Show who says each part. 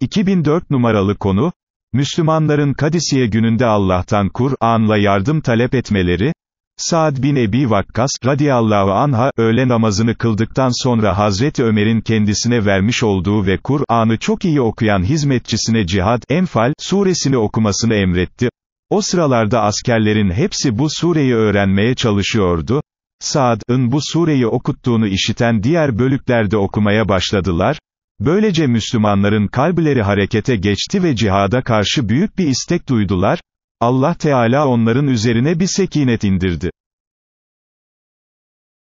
Speaker 1: 2004 numaralı konu, Müslümanların Kadisiye gününde Allah'tan Kur'an'la yardım talep etmeleri, Saad bin Ebi Vakkas, radiyallahu anha, öğle namazını kıldıktan sonra Hazreti Ömer'in kendisine vermiş olduğu ve Kur'an'ı çok iyi okuyan hizmetçisine Cihad, Enfal, suresini okumasını emretti. O sıralarda askerlerin hepsi bu sureyi öğrenmeye çalışıyordu. Saad'ın bu sureyi okuttuğunu işiten diğer bölüklerde okumaya başladılar. Böylece Müslümanların kalpleri harekete geçti ve cihada karşı büyük bir istek duydular, Allah Teala onların üzerine bir sekinet indirdi.